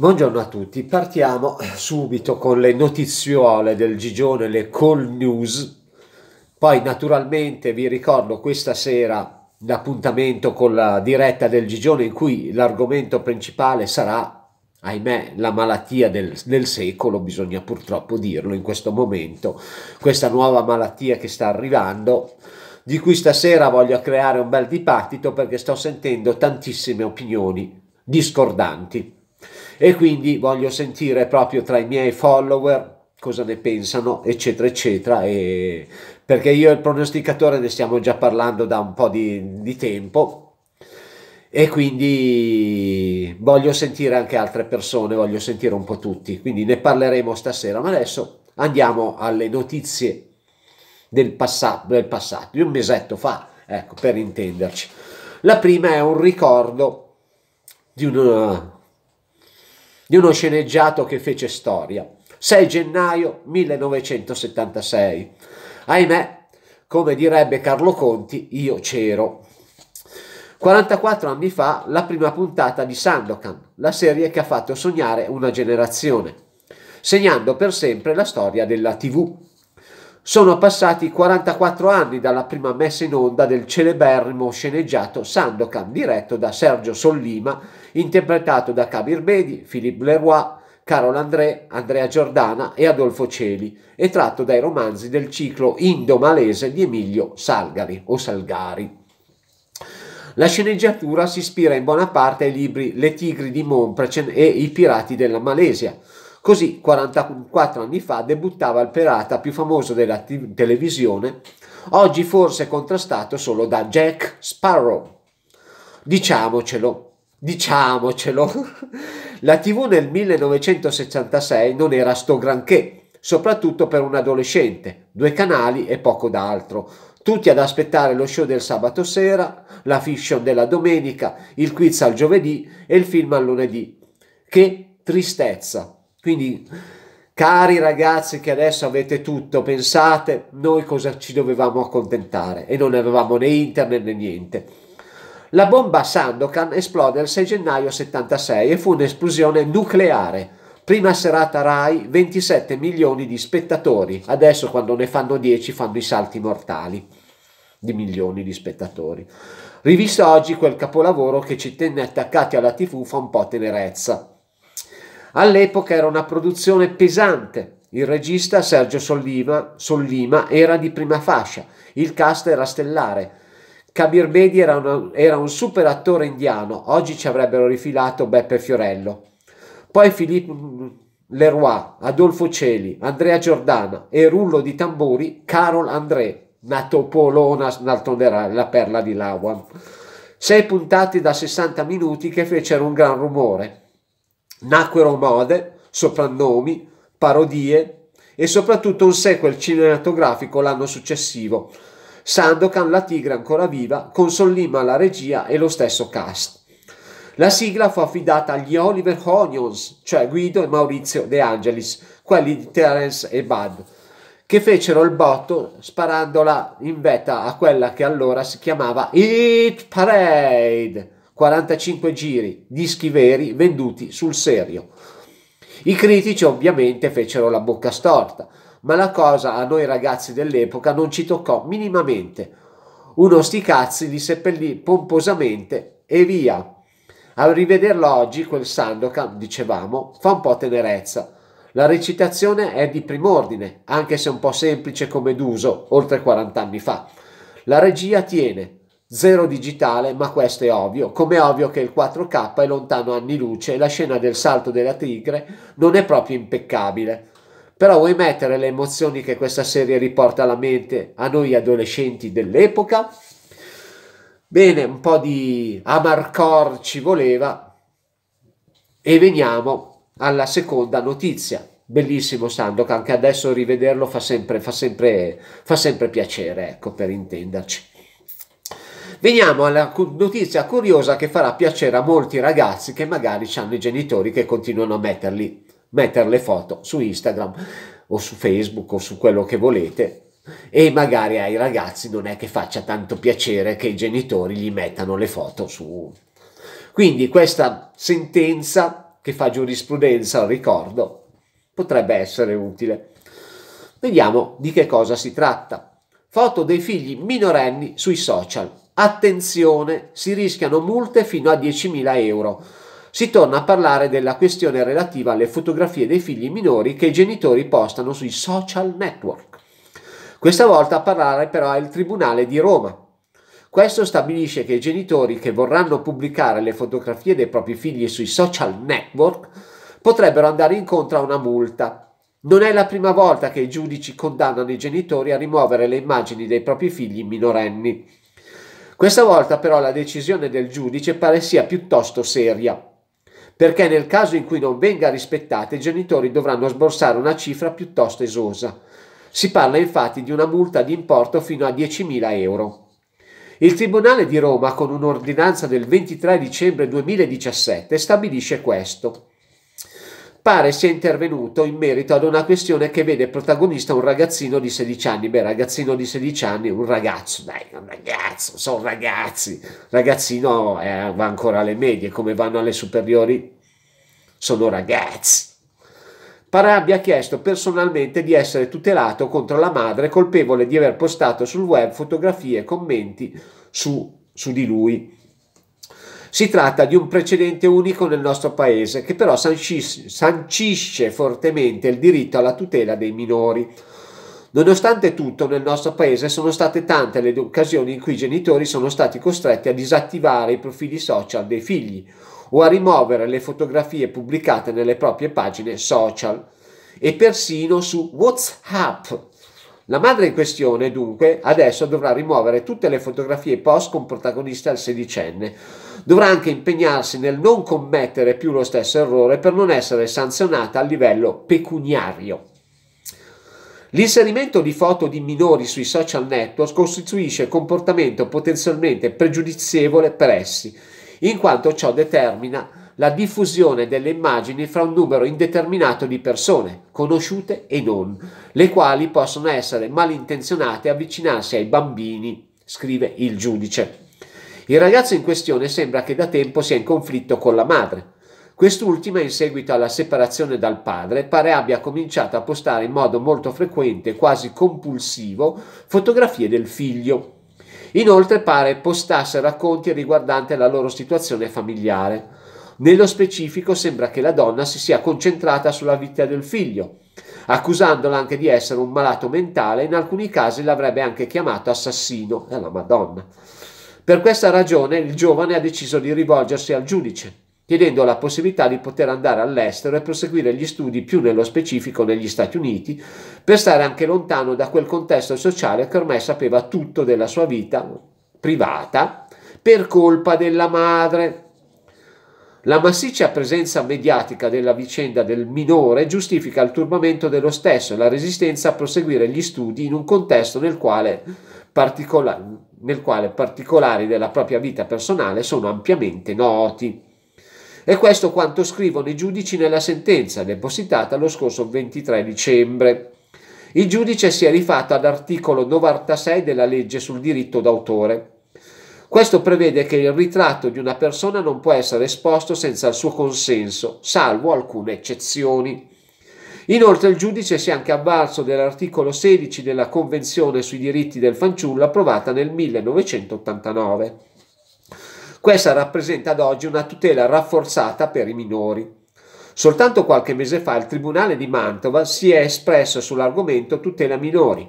Buongiorno a tutti, partiamo subito con le notiziole del Gigione, le call news. Poi naturalmente vi ricordo questa sera l'appuntamento con la diretta del Gigione in cui l'argomento principale sarà, ahimè, la malattia del, del secolo, bisogna purtroppo dirlo in questo momento, questa nuova malattia che sta arrivando di cui stasera voglio creare un bel dibattito perché sto sentendo tantissime opinioni discordanti e quindi voglio sentire proprio tra i miei follower cosa ne pensano eccetera eccetera e perché io e il pronosticatore ne stiamo già parlando da un po' di, di tempo e quindi voglio sentire anche altre persone, voglio sentire un po' tutti, quindi ne parleremo stasera, ma adesso andiamo alle notizie del, passato, del passato di un mesetto fa, ecco, per intenderci. La prima è un ricordo di una di uno sceneggiato che fece storia. 6 gennaio 1976. Ahimè, come direbbe Carlo Conti, io c'ero. 44 anni fa la prima puntata di Sandokan, la serie che ha fatto sognare una generazione, segnando per sempre la storia della TV. Sono passati 44 anni dalla prima messa in onda del celeberrimo sceneggiato Sandokan, diretto da Sergio Sollima, interpretato da Kabir Bedi, Philippe Leroy, Carol André, Andrea Giordana e Adolfo Celi, e tratto dai romanzi del ciclo indomalese di Emilio Salgari o Salgari. La sceneggiatura si ispira in buona parte ai libri Le tigri di Montprecen e I pirati della Malesia, Così 44 anni fa debuttava il pirata più famoso della t- televisione, oggi forse contrastato solo da Jack Sparrow. Diciamocelo, diciamocelo, la TV nel 1966 non era sto granché, soprattutto per un adolescente, due canali e poco d'altro tutti ad aspettare lo show del sabato sera, la fiction della domenica, il quiz al giovedì e il film al lunedì. Che tristezza! Quindi, cari ragazzi che adesso avete tutto, pensate noi cosa ci dovevamo accontentare e non avevamo né internet né niente. La bomba Sandokan esplode il 6 gennaio 76 e fu un'esplosione nucleare. Prima serata Rai, 27 milioni di spettatori. Adesso quando ne fanno 10 fanno i salti mortali di milioni di spettatori. Rivista oggi quel capolavoro che ci tenne attaccati alla TV fa un po' tenerezza. All'epoca era una produzione pesante. Il regista Sergio Sollima, Sollima era di prima fascia, il cast era stellare. Kabir Bedi era, una, era un super attore indiano, oggi ci avrebbero rifilato Beppe Fiorello. Poi Philippe Leroy, Adolfo Celi, Andrea Giordana e rullo di tamburi Carol André, nato Polona, d'altronde la perla di Lawan. Sei puntate da 60 minuti che fecero un gran rumore. Nacquero mode, soprannomi, parodie e soprattutto un sequel cinematografico l'anno successivo. Sandokan, la tigre ancora viva, con Son Lima alla regia e lo stesso cast. La sigla fu affidata agli Oliver Onions, cioè Guido e Maurizio De Angelis, quelli di Terence e Bud, che fecero il botto sparandola in vetta a quella che allora si chiamava It Parade. 45 giri, dischi veri venduti sul serio. I critici ovviamente fecero la bocca storta, ma la cosa a noi ragazzi dell'epoca non ci toccò minimamente. Uno sti cazzi li seppellì pomposamente e via. A rivederlo oggi, quel Sandokan, dicevamo, fa un po' tenerezza. La recitazione è di prim'ordine, anche se un po' semplice come d'uso, oltre 40 anni fa. La regia tiene, Zero digitale, ma questo è ovvio, come è ovvio che il 4K è lontano anni luce e la scena del salto della tigre non è proprio impeccabile. Però vuoi mettere le emozioni che questa serie riporta alla mente a noi adolescenti dell'epoca? Bene, un po' di amarcor ci voleva e veniamo alla seconda notizia. Bellissimo Sandokan, che adesso rivederlo fa sempre, fa sempre, fa sempre piacere, ecco, per intenderci. Veniamo alla notizia curiosa che farà piacere a molti ragazzi che magari hanno i genitori che continuano a metterli, mettere le foto su Instagram o su Facebook o su quello che volete e magari ai ragazzi non è che faccia tanto piacere che i genitori gli mettano le foto su. Quindi questa sentenza che fa giurisprudenza, ricordo, potrebbe essere utile. Vediamo di che cosa si tratta. Foto dei figli minorenni sui social. Attenzione, si rischiano multe fino a 10.000 euro. Si torna a parlare della questione relativa alle fotografie dei figli minori che i genitori postano sui social network. Questa volta a parlare però è il Tribunale di Roma. Questo stabilisce che i genitori che vorranno pubblicare le fotografie dei propri figli sui social network potrebbero andare incontro a una multa. Non è la prima volta che i giudici condannano i genitori a rimuovere le immagini dei propri figli minorenni. Questa volta però la decisione del giudice pare sia piuttosto seria, perché nel caso in cui non venga rispettata i genitori dovranno sborsare una cifra piuttosto esosa. Si parla infatti di una multa di importo fino a 10.000 euro. Il Tribunale di Roma, con un'ordinanza del 23 dicembre 2017, stabilisce questo pare sia intervenuto in merito ad una questione che vede protagonista un ragazzino di 16 anni. Beh, ragazzino di 16 anni, un ragazzo, dai, un ragazzo, sono ragazzi. Ragazzino eh, va ancora alle medie, come vanno alle superiori, sono ragazzi. Pare abbia chiesto personalmente di essere tutelato contro la madre colpevole di aver postato sul web fotografie e commenti su, su di lui si tratta di un precedente unico nel nostro paese che però sancisce fortemente il diritto alla tutela dei minori. Nonostante tutto, nel nostro paese sono state tante le occasioni in cui i genitori sono stati costretti a disattivare i profili social dei figli o a rimuovere le fotografie pubblicate nelle proprie pagine social e persino su WhatsApp. La madre in questione, dunque, adesso dovrà rimuovere tutte le fotografie post con protagonista il sedicenne dovrà anche impegnarsi nel non commettere più lo stesso errore per non essere sanzionata a livello pecuniario. L'inserimento di foto di minori sui social network costituisce comportamento potenzialmente pregiudizievole per essi, in quanto ciò determina la diffusione delle immagini fra un numero indeterminato di persone, conosciute e non, le quali possono essere malintenzionate e avvicinarsi ai bambini, scrive il giudice. Il ragazzo in questione sembra che da tempo sia in conflitto con la madre. Quest'ultima, in seguito alla separazione dal padre, pare abbia cominciato a postare in modo molto frequente, quasi compulsivo, fotografie del figlio. Inoltre pare postasse racconti riguardanti la loro situazione familiare. Nello specifico sembra che la donna si sia concentrata sulla vita del figlio, accusandola anche di essere un malato mentale, e in alcuni casi l'avrebbe anche chiamato assassino, è la Madonna. Per questa ragione il giovane ha deciso di rivolgersi al giudice, chiedendo la possibilità di poter andare all'estero e proseguire gli studi più nello specifico negli Stati Uniti, per stare anche lontano da quel contesto sociale che ormai sapeva tutto della sua vita privata per colpa della madre. La massiccia presenza mediatica della vicenda del minore giustifica il turbamento dello stesso e la resistenza a proseguire gli studi in un contesto nel quale nel quale particolari della propria vita personale sono ampiamente noti. E questo quanto scrivono i giudici nella sentenza depositata lo scorso 23 dicembre. Il giudice si è rifatto all'articolo 96 della legge sul diritto d'autore. Questo prevede che il ritratto di una persona non può essere esposto senza il suo consenso, salvo alcune eccezioni. Inoltre il giudice si è anche avvalso dell'articolo 16 della Convenzione sui diritti del fanciullo approvata nel 1989. Questa rappresenta ad oggi una tutela rafforzata per i minori. Soltanto qualche mese fa il Tribunale di Mantova si è espresso sull'argomento tutela minori.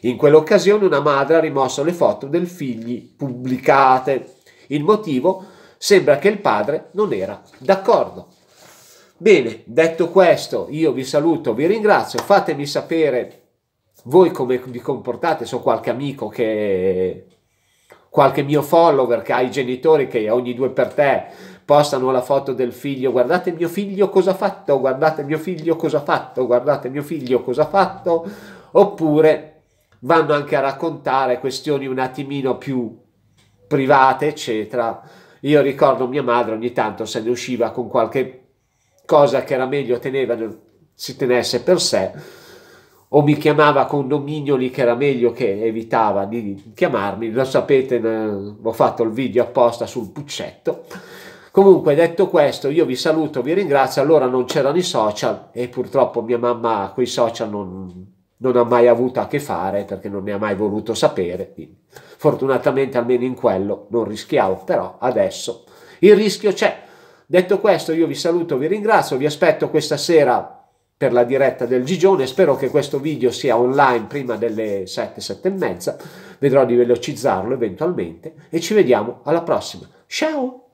In quell'occasione una madre ha rimosso le foto del figlio pubblicate. Il motivo sembra che il padre non era d'accordo. Bene, detto questo, io vi saluto, vi ringrazio, fatemi sapere voi come vi comportate, so qualche amico che qualche mio follower che ha i genitori che ogni due per te postano la foto del figlio, guardate mio figlio cosa ha fatto, guardate mio figlio cosa ha fatto, guardate mio figlio cosa ha fatto, oppure vanno anche a raccontare questioni un attimino più private, eccetera. Io ricordo mia madre ogni tanto se ne usciva con qualche cosa che era meglio teneva, si tenesse per sé, o mi chiamava con nomignoli che era meglio che evitava di chiamarmi, lo sapete, ho fatto il video apposta sul puccetto. Comunque, detto questo, io vi saluto, vi ringrazio. Allora non c'erano i social e purtroppo mia mamma con i social non, non, ha mai avuto a che fare perché non ne ha mai voluto sapere. Quindi, fortunatamente almeno in quello non rischiavo, però adesso il rischio c'è Detto questo io vi saluto, vi ringrazio, vi aspetto questa sera per la diretta del Gigione, spero che questo video sia online prima delle 7, 7 e mezza, vedrò di velocizzarlo eventualmente e ci vediamo alla prossima. Ciao!